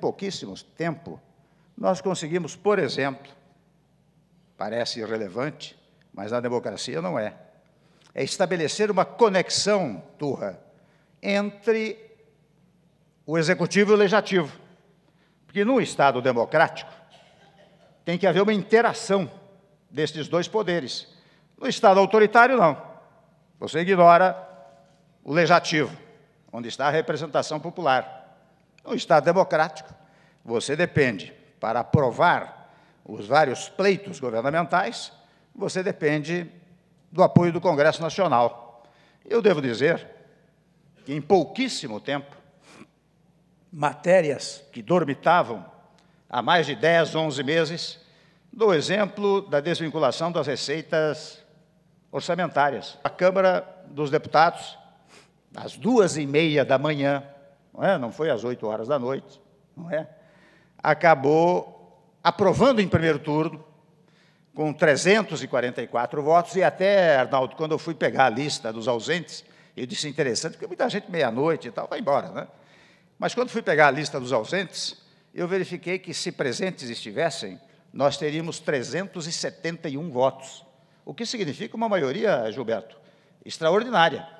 pouquíssimo tempo, nós conseguimos, por exemplo, parece irrelevante, mas na democracia não é, é estabelecer uma conexão, Turra, entre o executivo e o legislativo. Porque num Estado democrático tem que haver uma interação destes dois poderes. No Estado autoritário, não. Você ignora o legislativo, onde está a representação popular. No Estado democrático, você depende, para aprovar os vários pleitos governamentais, você depende do apoio do Congresso Nacional. Eu devo dizer que, em pouquíssimo tempo, matérias que dormitavam há mais de 10, 11 meses, dou exemplo da desvinculação das receitas orçamentárias. A Câmara dos Deputados, às duas e meia da manhã, não, é? não foi às 8 horas da noite, não é? acabou aprovando em primeiro turno, com 344 votos, e até, Arnaldo, quando eu fui pegar a lista dos ausentes, eu disse interessante, porque muita gente meia-noite e tal vai embora, né? Mas quando fui pegar a lista dos ausentes, eu verifiquei que se presentes estivessem, nós teríamos 371 votos, o que significa uma maioria, Gilberto, extraordinária,